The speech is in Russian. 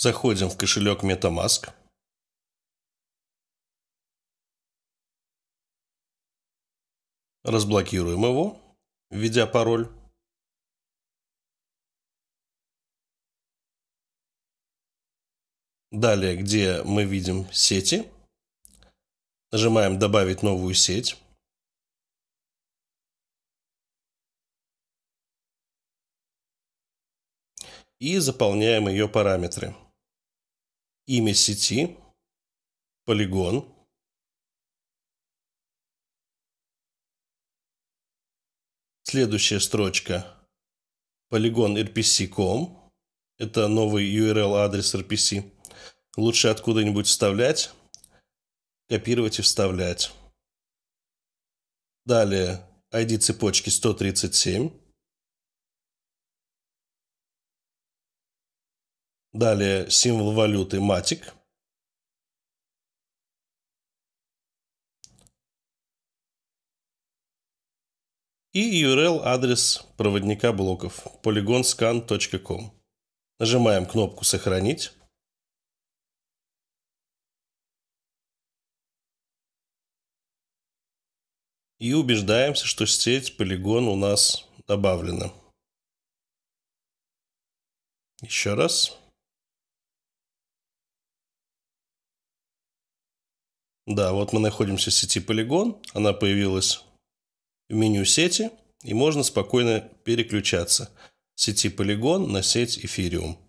Заходим в кошелек MetaMask. Разблокируем его, введя пароль. Далее, где мы видим сети, нажимаем «Добавить новую сеть». И заполняем ее параметры имя сети, полигон, Следующая строчка полигон rpc.com. Это новый URL-адрес RPC. Лучше откуда-нибудь вставлять, копировать и вставлять. Далее ID цепочки 137. Далее символ валюты матик. И URL-адрес проводника блоков polygonscan.com. Нажимаем кнопку «Сохранить». И убеждаемся, что сеть полигон у нас добавлена. Еще раз. Да, вот мы находимся в сети Polygon, она появилась в меню сети, и можно спокойно переключаться с сети Polygon на сеть Ethereum.